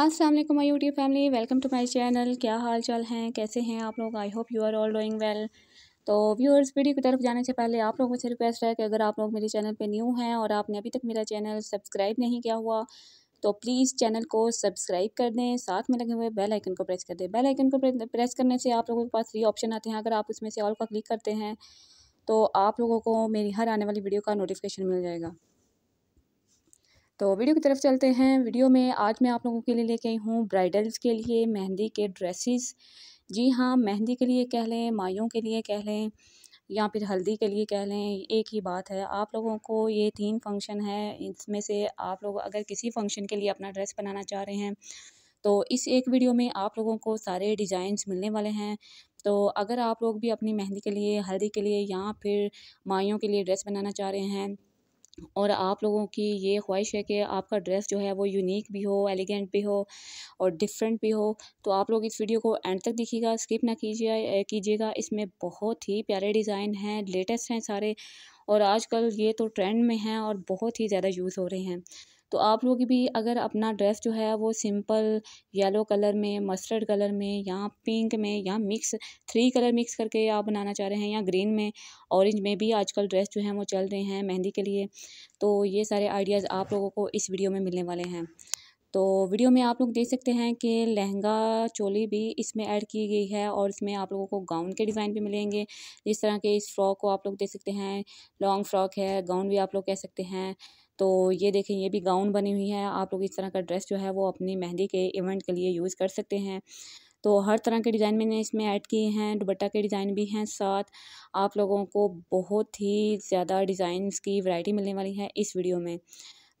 Aslam my YouTube family welcome to my channel क्या हाल चाल हैं कैसे हैं आप लोग I hope you are all doing well तो व्यूअर्स वीडियो की तरफ जाने से पहले आप लोगों से रिक्वेस्ट है कि अगर आप लोग मेरे चैनल पे न्यू हैं और आपने अभी तक मेरा चैनल सब्सक्राइब नहीं किया हुआ तो प्लीज़ चैनल को सब्सक्राइब कर दें साथ में लगे हुए बेल आइकन को प्रेस कर दें बेल आइकन को प्रेस करने से आप लोगों के पास थ्री ऑप्शन आते हैं अगर आप उसमें से ऑल का क्लिक करते हैं तो आप लोगों को मेरी हर आने वाली वीडियो का नोटिफिकेशन मिल जाएगा तो वीडियो की तरफ चलते हैं वीडियो में आज मैं आप लोगों के लिए लेके आई हूँ ब्राइडल्स के लिए मेहंदी के ड्रेसेस जी हाँ मेहंदी के लिए कह लें माइयों के लिए कह लें या फिर हल्दी के लिए कह लें एक ही बात है आप लोगों को ये तीन फंक्शन है इसमें से आप लोग अगर किसी फंक्शन के लिए अपना ड्रेस बनाना चाह रहे हैं तो इस एक वीडियो में आप लोगों को सारे डिज़ाइंस मिलने वाले हैं तो अगर आप लोग भी अपनी मेहंदी के लिए हल्दी के लिए या फिर माइयों के लिए ड्रेस बनाना चाह रहे हैं और आप लोगों की ये ख्वाहिश है कि आपका ड्रेस जो है वो यूनिक भी हो एलिगेंट भी हो और डिफरेंट भी हो तो आप लोग इस वीडियो को एंड तक देखिएगा स्किप ना कीजिए कीजिएगा इसमें बहुत ही प्यारे डिज़ाइन हैं लेटेस्ट हैं सारे और आजकल ये तो ट्रेंड में हैं और बहुत ही ज़्यादा यूज़ हो रहे हैं तो आप लोग भी अगर अपना ड्रेस जो है वो सिंपल येलो कलर में मस्टर्ड कलर में या पिंक में या मिक्स थ्री कलर मिक्स करके आप बनाना चाह रहे हैं या ग्रीन में ऑरेंज में भी आजकल ड्रेस जो है वो चल रहे हैं मेहंदी के लिए तो ये सारे आइडियाज़ आप लोगों को इस वीडियो में मिलने वाले हैं तो वीडियो में आप लोग देख सकते हैं कि लहंगा चोली भी इसमें ऐड की गई है और इसमें आप लोगों को गाउन के डिज़ाइन भी मिलेंगे जिस तरह के इस फ्रॉक को आप लोग देख सकते हैं लॉन्ग फ्रॉक है गाउन भी आप लोग कह सकते हैं तो ये देखें ये भी गाउन बनी हुई है आप लोग इस तरह का ड्रेस जो है वो अपनी मेहंदी के इवेंट के लिए यूज़ कर सकते हैं तो हर तरह के डिज़ाइन मैंने इसमें ऐड किए हैं दुबट्टा के डिज़ाइन भी हैं साथ आप लोगों को बहुत ही ज़्यादा डिज़ाइंस की वैरायटी मिलने वाली है इस वीडियो में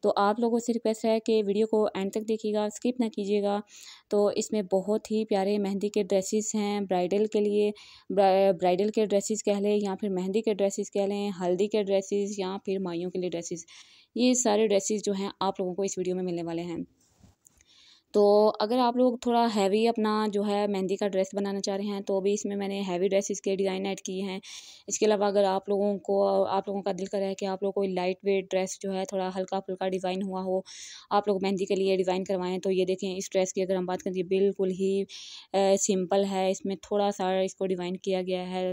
तो आप लोगों से रिक्वेस्ट है कि वीडियो को एंड तक देखिएगा स्किप ना कीजिएगा तो इसमें बहुत ही प्यारे मेहंदी के ड्रेसेस हैं ब्राइडल के लिए ब्रा, ब्राइडल के ड्रेसेस कह लें या फिर मेहंदी के ड्रेसेस कह लें हल्दी के ड्रेसेस या फिर माइयों के लिए ड्रेसेस ये सारे ड्रेसेस जो हैं आप लोगों को इस वीडियो में मिलने वाले हैं तो अगर आप लोग थोड़ा हैवी अपना जो है मेहंदी का ड्रेस बनाना चाह रहे हैं तो भी इसमें मैंने हैवी ड्रेसेस के डिज़ाइन ऐड किए हैं इसके अलावा अगर आप लोगों को आप लोगों का दिल कर रहा है कि आप लोग कोई लाइट वेट ड्रेस जो है थोड़ा हल्का फुल्का डिज़ाइन हुआ हो आप लोग मेहंदी के लिए डिज़ाइन करवाएं तो ये देखें इस ड्रेस की अगर हम बात करें तो बिल्कुल ही सिंपल है इसमें थोड़ा सा इसको डिज़ाइन किया गया है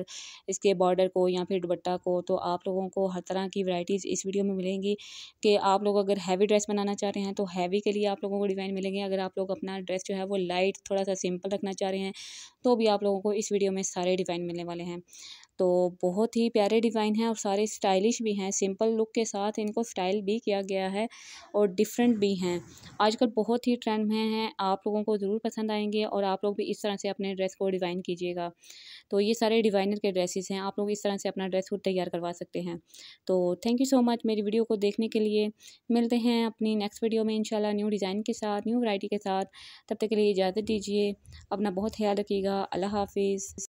इसके बॉर्डर को या फिर दुबट्टा को तो आप लोगों को हर तरह की वैरायटीज़ इस वीडियो में मिलेंगी कि आप लोग अगर हैवी ड्रेस बनाना चाह रहे हैं तो हैवी के लिए आप लोगों को डिज़ाइन मिलेंगे अगर आप आप लोग अपना ड्रेस जो है वो लाइट थोड़ा सा सिंपल रखना चाह रहे हैं तो भी आप लोगों को इस वीडियो में सारे डिज़ाइन मिलने वाले हैं तो बहुत ही प्यारे डिज़ाइन हैं और सारे स्टाइलिश भी हैं सिंपल लुक के साथ इनको स्टाइल भी किया गया है और डिफरेंट भी हैं आजकल बहुत ही ट्रेंड में हैं आप लोगों को ज़रूर पसंद आएंगे और आप लोग भी इस तरह से अपने ड्रेस को डिज़ाइन कीजिएगा तो ये सारे डिज़ाइनर के ड्रेसेस हैं आप लोग इस तरह से अपना ड्रेस खुद तैयार करवा सकते हैं तो थैंक यू सो मच मेरी वीडियो को देखने के लिए मिलते हैं अपनी नेक्स्ट वीडियो में इंशाल्लाह न्यू डिज़ाइन के साथ न्यू वैरायटी के साथ तब तक के लिए इजाज़त दीजिए अपना बहुत ख्याल रखिएगा अल्लाह हाफिज़